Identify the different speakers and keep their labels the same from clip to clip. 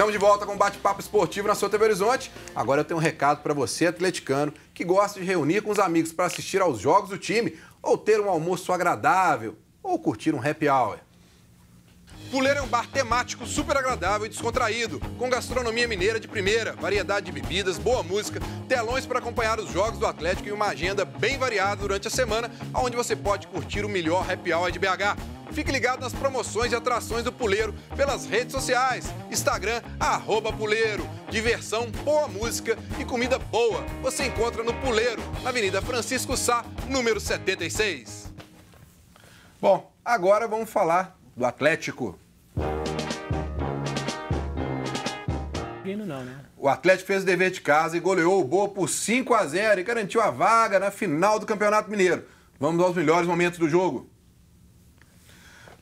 Speaker 1: Estamos de volta com o bate-papo esportivo na sua TV Horizonte. Agora eu tenho um recado para você, atleticano, que gosta de reunir com os amigos para assistir aos jogos do time, ou ter um almoço agradável, ou curtir um happy hour. Puleiro é um bar temático super agradável e descontraído, com gastronomia mineira de primeira, variedade de bebidas, boa música, telões para acompanhar os jogos do Atlético e uma agenda bem variada durante a semana, onde você pode curtir o melhor happy hour de BH. Fique ligado nas promoções e atrações do Puleiro pelas redes sociais. Instagram, arroba Puleiro. Diversão, boa música e comida boa você encontra no Puleiro, na Avenida Francisco Sá, número 76. Bom, agora vamos falar do Atlético.
Speaker 2: Não, né?
Speaker 1: O Atlético fez o dever de casa e goleou o Boa por 5 a 0 e garantiu a vaga na final do Campeonato Mineiro. Vamos aos melhores momentos do jogo.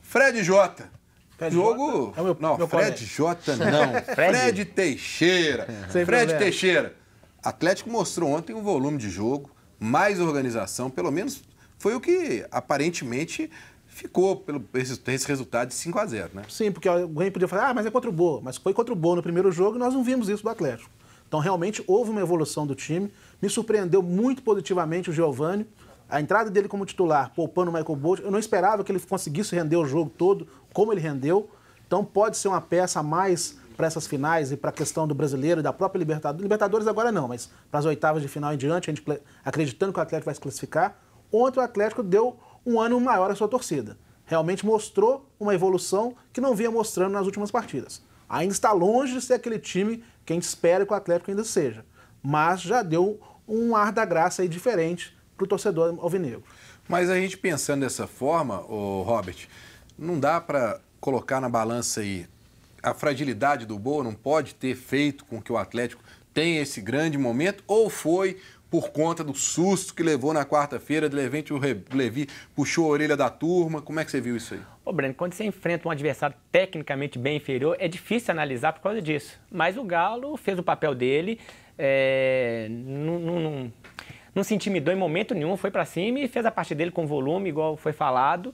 Speaker 1: Fred Jota. Fred jogo. Jota? É meu, não, meu Fred colega. Jota não. Fred, Fred Teixeira. Sem é Fred problema. Teixeira. Atlético mostrou ontem um volume de jogo, mais organização, pelo menos foi o que aparentemente ficou pelo esse, esse resultado de 5 a 0 né?
Speaker 2: Sim, porque alguém podia falar, ah, mas é contra o Boa. Mas foi contra o Boa no primeiro jogo e nós não vimos isso do Atlético. Então, realmente, houve uma evolução do time. Me surpreendeu muito positivamente o Giovani. A entrada dele como titular, poupando o Michael Bolt, eu não esperava que ele conseguisse render o jogo todo como ele rendeu. Então pode ser uma peça a mais para essas finais e para a questão do brasileiro e da própria Libertadores. Libertadores agora não, mas para as oitavas de final em diante, a gente acreditando que o Atlético vai se classificar. Ontem o Atlético deu um ano maior à sua torcida. Realmente mostrou uma evolução que não vinha mostrando nas últimas partidas. Ainda está longe de ser aquele time que a gente espera que o Atlético ainda seja. Mas já deu um ar da graça aí diferente para o torcedor alvinegro. Mas a gente pensando dessa forma, o Robert, não dá para colocar na
Speaker 1: balança aí a fragilidade do Boa, não pode ter feito com que o Atlético tenha esse grande momento, ou foi por conta do susto que levou na quarta-feira, de repente o Levi puxou a orelha da turma, como é que você viu isso aí?
Speaker 3: Ô Breno, quando você enfrenta um adversário tecnicamente bem inferior, é difícil analisar por causa disso, mas o Galo fez o papel dele, é... não não se intimidou em momento nenhum, foi para cima e fez a parte dele com volume, igual foi falado.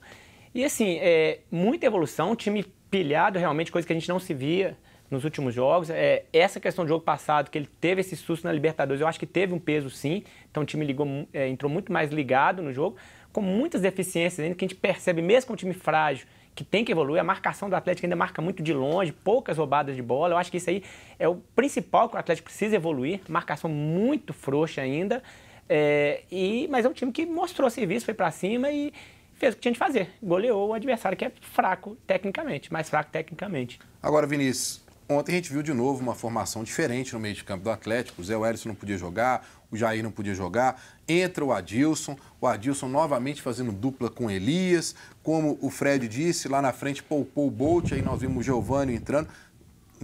Speaker 3: E assim, é, muita evolução, um time pilhado realmente, coisa que a gente não se via nos últimos jogos. É, essa questão do jogo passado, que ele teve esse susto na Libertadores, eu acho que teve um peso sim. Então o time ligou, é, entrou muito mais ligado no jogo, com muitas deficiências ainda, que a gente percebe mesmo com um time frágil, que tem que evoluir. A marcação do Atlético ainda marca muito de longe, poucas roubadas de bola. Eu acho que isso aí é o principal que o Atlético precisa evoluir. Marcação muito frouxa ainda. É, e, mas é um time que mostrou serviço, foi para cima e fez o que tinha de fazer. Goleou o adversário que é fraco tecnicamente, mais fraco tecnicamente.
Speaker 1: Agora, Vinícius, ontem a gente viu de novo uma formação diferente no meio de campo do Atlético. O Zé Wellison não podia jogar, o Jair não podia jogar. Entra o Adilson, o Adilson novamente fazendo dupla com Elias. Como o Fred disse, lá na frente poupou o Bolt, aí nós vimos o Giovanni entrando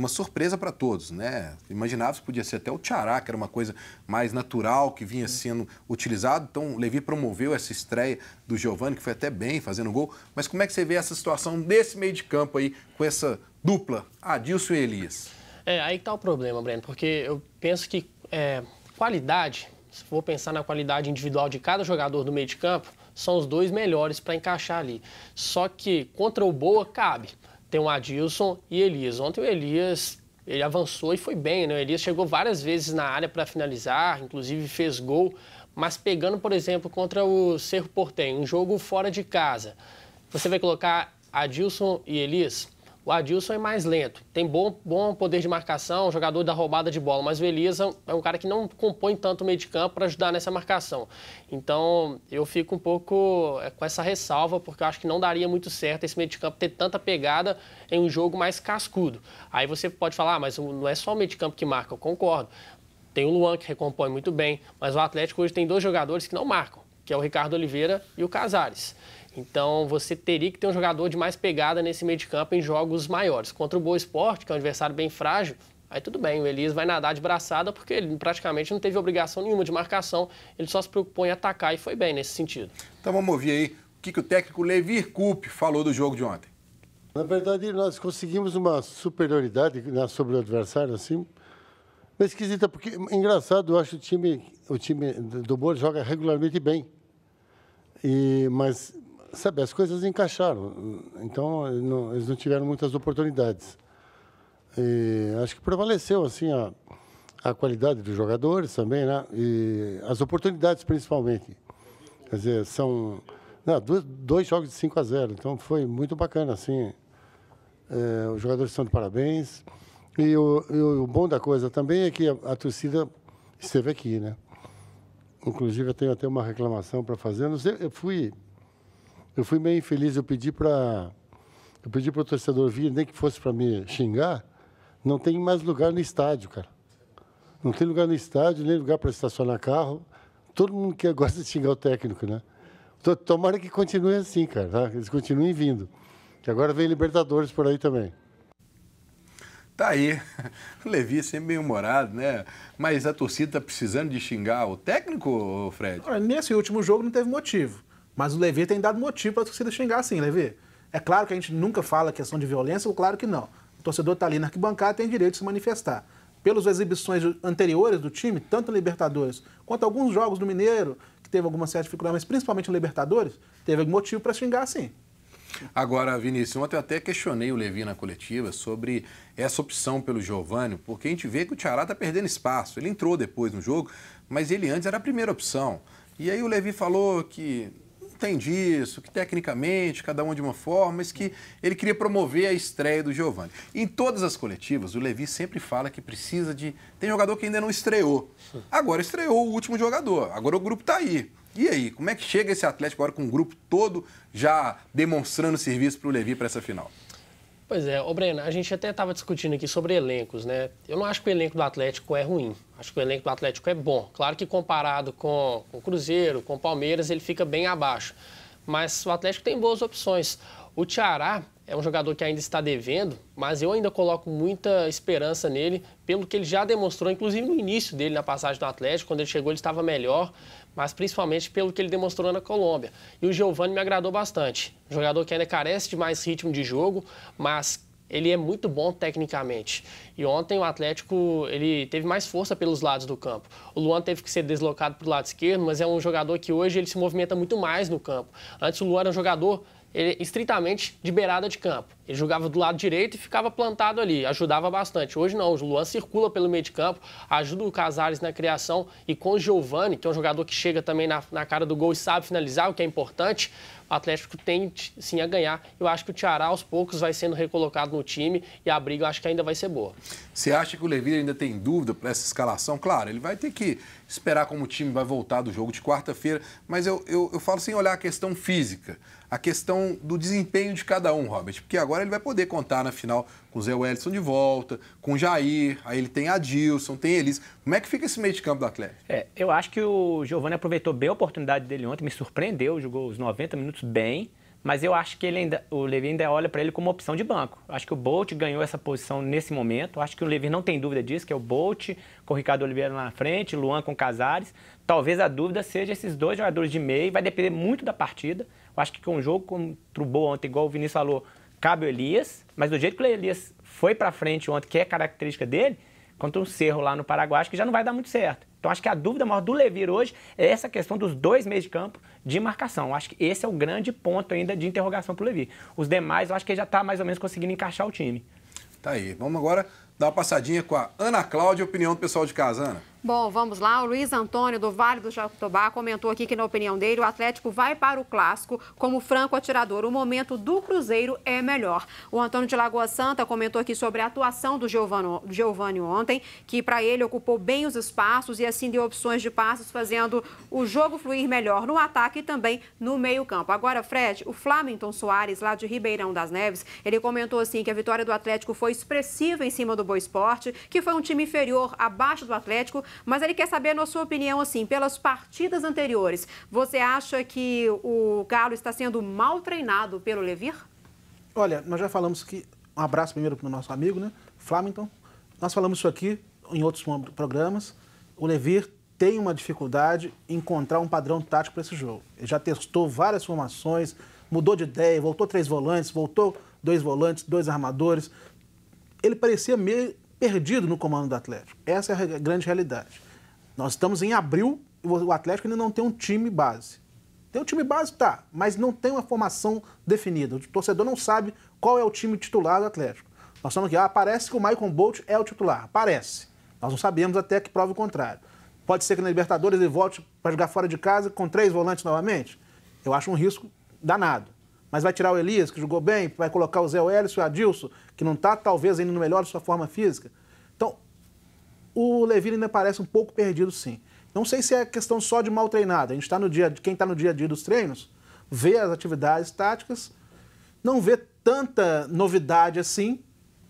Speaker 1: uma surpresa para todos, né? Imaginava que podia ser até o Tchará, que era uma coisa mais natural, que vinha sendo utilizado. Então, Levi promoveu essa estreia do Giovani, que foi até bem, fazendo gol. Mas como é que você vê essa situação desse meio de campo aí, com essa dupla, Adilson e Elias?
Speaker 4: É, aí que tá o problema, Breno, porque eu penso que é, qualidade, se for pensar na qualidade individual de cada jogador do meio de campo, são os dois melhores para encaixar ali. Só que contra o Boa cabe tem o Adilson e Elias. Ontem o Elias ele avançou e foi bem, né? O Elias chegou várias vezes na área para finalizar, inclusive fez gol. Mas pegando, por exemplo, contra o Cerro Portenho, um jogo fora de casa, você vai colocar Adilson e Elias? O Adilson é mais lento, tem bom, bom poder de marcação, jogador da roubada de bola, mas o Elisa é um cara que não compõe tanto o meio de campo para ajudar nessa marcação. Então eu fico um pouco é, com essa ressalva, porque eu acho que não daria muito certo esse meio de campo ter tanta pegada em um jogo mais cascudo. Aí você pode falar, ah, mas não é só o meio de campo que marca, eu concordo. Tem o Luan que recompõe muito bem, mas o Atlético hoje tem dois jogadores que não marcam que é o Ricardo Oliveira e o Casares. Então você teria que ter um jogador de mais pegada nesse meio de campo em jogos maiores. Contra o Boa Esporte, que é um adversário bem frágil, Aí tudo bem, o Elias vai nadar de braçada porque ele praticamente não teve obrigação nenhuma de marcação, ele só se preocupou em atacar e foi bem nesse sentido.
Speaker 5: Então vamos ouvir aí o que, que o técnico Levir Coupe falou do jogo de ontem. Na verdade, nós conseguimos uma superioridade né, sobre o adversário, assim, mas esquisita, porque, engraçado, eu acho o time, o time do Boa joga regularmente bem. E, mas, sabe, as coisas encaixaram. Então, não, eles não tiveram muitas oportunidades. E acho que prevaleceu, assim, a, a qualidade dos jogadores também, né? E as oportunidades, principalmente. Quer dizer, são não, né, dois, dois, jogos de 5 a 0. Então, foi muito bacana, assim. É, os jogadores estão de parabéns. E o, e o bom da coisa também é que a, a torcida esteve aqui, né? Inclusive, eu tenho até uma reclamação para fazer. Eu, sei, eu, fui, eu fui meio infeliz. Eu pedi para eu pedi para o torcedor vir, nem que fosse para me xingar. Não tem mais lugar no estádio, cara. Não tem lugar no estádio, nem lugar para estacionar carro. Todo mundo que gosta de xingar o técnico, né? Tomara que continue assim, cara. Tá? Eles continuem vindo. Que agora vem Libertadores por aí também.
Speaker 1: Tá aí, Levi é sempre bem humorado, né? Mas a torcida tá precisando de xingar o técnico, Fred?
Speaker 2: Olha, nesse último jogo não teve motivo, mas o Levi tem dado motivo para a torcida xingar sim, Levi. É claro que a gente nunca fala questão de violência, claro que não. O torcedor tá ali na arquibancada tem direito de se manifestar. Pelas exibições anteriores do time, tanto na Libertadores quanto alguns jogos do Mineiro, que teve alguma certa dificuldade, mas principalmente na Libertadores, teve motivo para xingar sim.
Speaker 1: Agora, Vinícius, ontem eu até questionei o Levi na coletiva sobre essa opção pelo Giovanni, porque a gente vê que o Tiará está perdendo espaço. Ele entrou depois no jogo, mas ele antes era a primeira opção. E aí o Levi falou que não tem disso, que tecnicamente, cada um de uma forma, mas que ele queria promover a estreia do Giovani. Em todas as coletivas, o Levi sempre fala que precisa de. Tem jogador que ainda não estreou. Agora estreou o último jogador, agora o grupo está aí. E aí, como é que chega esse Atlético agora com o grupo todo já demonstrando serviço para o Levi para essa final?
Speaker 4: Pois é, ô Breno, a gente até estava discutindo aqui sobre elencos, né? Eu não acho que o elenco do Atlético é ruim. Acho que o elenco do Atlético é bom. Claro que comparado com, com o Cruzeiro, com o Palmeiras, ele fica bem abaixo. Mas o Atlético tem boas opções. O Tiará é um jogador que ainda está devendo, mas eu ainda coloco muita esperança nele, pelo que ele já demonstrou, inclusive no início dele na passagem do Atlético, quando ele chegou ele estava melhor, mas principalmente pelo que ele demonstrou na Colômbia. E o Giovani me agradou bastante. Um jogador que ainda carece de mais ritmo de jogo, mas ele é muito bom tecnicamente. E ontem o Atlético ele teve mais força pelos lados do campo. O Luan teve que ser deslocado para o lado esquerdo, mas é um jogador que hoje ele se movimenta muito mais no campo. Antes o Luan era um jogador ele, estritamente de beirada de campo. Ele jogava do lado direito e ficava plantado ali, ajudava bastante. Hoje não, o Luan circula pelo meio de campo, ajuda o Casares na criação e com o Giovani, que é um jogador que chega também na, na cara do gol e sabe finalizar, o que é importante o Atlético tem sim a ganhar. Eu acho que o Tiará, aos poucos, vai sendo recolocado no
Speaker 1: time e a briga eu acho que ainda vai ser boa. Você acha que o Levi ainda tem dúvida para essa escalação? Claro, ele vai ter que esperar como o time vai voltar do jogo de quarta-feira, mas eu, eu, eu falo sem olhar a questão física, a questão do desempenho de cada um, Robert, porque agora ele vai poder contar na final com o Zé Wellison de volta, com o Jair, aí ele tem a Dilson, tem eles. Como é que fica esse meio de campo do Atlético?
Speaker 3: É, eu acho que o Giovani aproveitou bem a oportunidade dele ontem, me surpreendeu, jogou os 90 minutos bem, mas eu acho que ele ainda, o Levi ainda olha para ele como opção de banco. Acho que o Bolt ganhou essa posição nesse momento, acho que o Levi não tem dúvida disso, que é o Bolt com o Ricardo Oliveira na frente, Luan com Casares. Talvez a dúvida seja esses dois jogadores de meio, vai depender muito da partida. Eu acho que com um jogo contra o Boa ontem, igual o Vinícius falou, cabe o Elias, mas do jeito que o Elias foi para frente ontem, que é característica dele, contra um Cerro lá no Paraguai, acho que já não vai dar muito certo. Então acho que a dúvida maior do Levir hoje é essa questão dos dois meios de campo de marcação. Acho que esse é o grande ponto ainda de interrogação para o Levir. Os demais eu acho que ele já está mais ou menos conseguindo encaixar o time. Tá aí. Vamos agora
Speaker 1: dar uma passadinha com a Ana Cláudia,
Speaker 3: opinião do pessoal de casa, Ana.
Speaker 4: Bom, vamos lá. O Luiz Antônio, do Vale do Jacutobá, comentou aqui que, na opinião dele, o Atlético vai para o Clássico como franco atirador. O momento do Cruzeiro é melhor. O Antônio de Lagoa Santa comentou aqui sobre a atuação do Giovanni ontem, que para ele ocupou bem os espaços e assim deu opções de passos, fazendo o jogo fluir melhor no ataque e também no meio campo. Agora, Fred, o Flamington Soares, lá de Ribeirão das Neves, ele comentou assim que a vitória do Atlético foi expressiva em cima do Boa Esporte, que foi um time inferior, abaixo do Atlético, mas ele quer saber, na sua opinião, assim, pelas partidas anteriores, você acha que o Galo está sendo mal treinado pelo Levir?
Speaker 2: Olha, nós já falamos que. Um abraço primeiro para o nosso amigo, né? Flamington. Nós falamos isso aqui em outros programas. O Levir tem uma dificuldade em encontrar um padrão tático para esse jogo. Ele já testou várias formações, mudou de ideia, voltou três volantes, voltou dois volantes, dois armadores. Ele parecia meio perdido no comando do Atlético. Essa é a grande realidade. Nós estamos em abril e o Atlético ainda não tem um time base. Tem um time base, tá, mas não tem uma formação definida. O torcedor não sabe qual é o time titular do Atlético. Nós estamos aqui, ah, parece que o Michael Bolt é o titular. Parece. Nós não sabemos até que prova o contrário. Pode ser que na Libertadores ele volte para jogar fora de casa com três volantes novamente? Eu acho um risco danado mas vai tirar o Elias, que jogou bem, vai colocar o Zé Welles, o Adilson, que não está talvez ainda no melhor de sua forma física. Então, o Levine ainda parece um pouco perdido, sim. Não sei se é questão só de mal treinado. A gente está no dia, quem está no dia a dia dos treinos, vê as atividades táticas, não vê tanta novidade assim,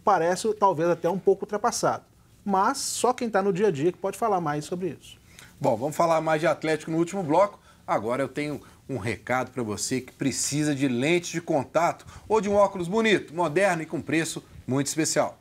Speaker 2: parece talvez até um pouco ultrapassado. Mas só quem está no dia a dia que pode falar mais sobre isso. Bom, vamos falar mais de Atlético no último bloco. Agora eu tenho um recado
Speaker 1: para você que precisa de lente de contato ou de um óculos bonito, moderno e com preço muito especial.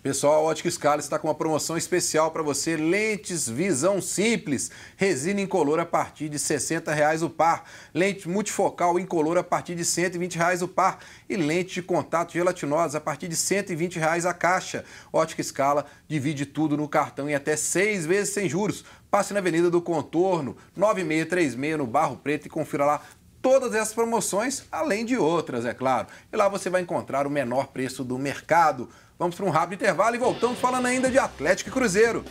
Speaker 1: Pessoal, a Ótica Scala está com uma promoção especial para você, lentes visão simples, resina incolor a partir de R$ reais o par, lente multifocal incolor a partir de R$ 120 reais o par e lente de contato gelatinosa a partir de R$ 120 reais a caixa. Ótica Scala divide tudo no cartão em até seis vezes sem juros. Passe na Avenida do Contorno, 9636 no Barro Preto e confira lá todas essas promoções, além de outras, é claro. E lá você vai encontrar o menor preço do mercado. Vamos para um rápido intervalo e voltamos falando ainda de Atlético e Cruzeiro.